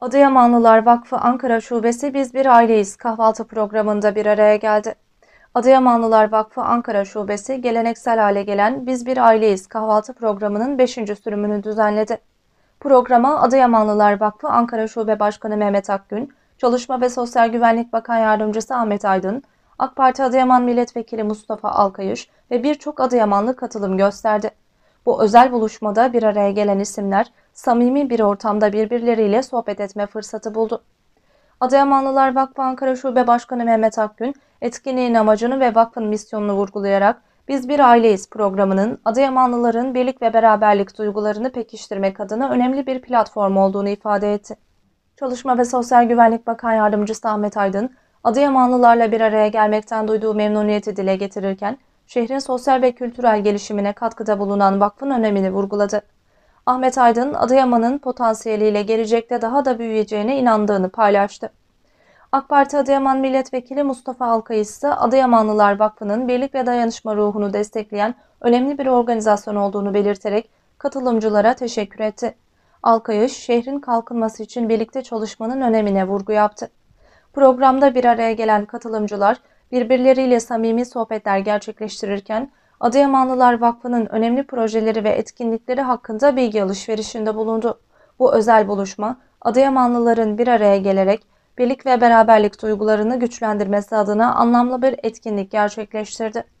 Adıyamanlılar Vakfı Ankara Şubesi Biz Bir Aileyiz kahvaltı programında bir araya geldi. Adıyamanlılar Vakfı Ankara Şubesi geleneksel hale gelen Biz Bir Aileyiz kahvaltı programının 5. sürümünü düzenledi. Programa Adıyamanlılar Vakfı Ankara Şube Başkanı Mehmet Akgün, Çalışma ve Sosyal Güvenlik Bakan Yardımcısı Ahmet Aydın, AK Parti Adıyaman Milletvekili Mustafa Alkayış ve birçok Adıyamanlı katılım gösterdi. Bu özel buluşmada bir araya gelen isimler samimi bir ortamda birbirleriyle sohbet etme fırsatı buldu. Adıyamanlılar Vakfı Ankara Şube Başkanı Mehmet Akgün, etkinliğin amacını ve vakfın misyonunu vurgulayarak Biz Bir Aileyiz programının Adıyamanlıların birlik ve beraberlik duygularını pekiştirmek adına önemli bir platform olduğunu ifade etti. Çalışma ve Sosyal Güvenlik Bakan Yardımcısı Ahmet Aydın, Adıyamanlılarla bir araya gelmekten duyduğu memnuniyeti dile getirirken, şehrin sosyal ve kültürel gelişimine katkıda bulunan vakfın önemini vurguladı. Ahmet Aydın, Adıyaman'ın potansiyeliyle gelecekte daha da büyüyeceğine inandığını paylaştı. AK Parti Adıyaman Milletvekili Mustafa Alkayıs ise Adıyamanlılar Vakfı'nın birlik ve dayanışma ruhunu destekleyen önemli bir organizasyon olduğunu belirterek katılımcılara teşekkür etti. Alkayış, şehrin kalkınması için birlikte çalışmanın önemine vurgu yaptı. Programda bir araya gelen katılımcılar, birbirleriyle samimi sohbetler gerçekleştirirken Adıyamanlılar Vakfı'nın önemli projeleri ve etkinlikleri hakkında bilgi alışverişinde bulundu. Bu özel buluşma Adıyamanlıların bir araya gelerek birlik ve beraberlik duygularını güçlendirmesi adına anlamlı bir etkinlik gerçekleştirdi.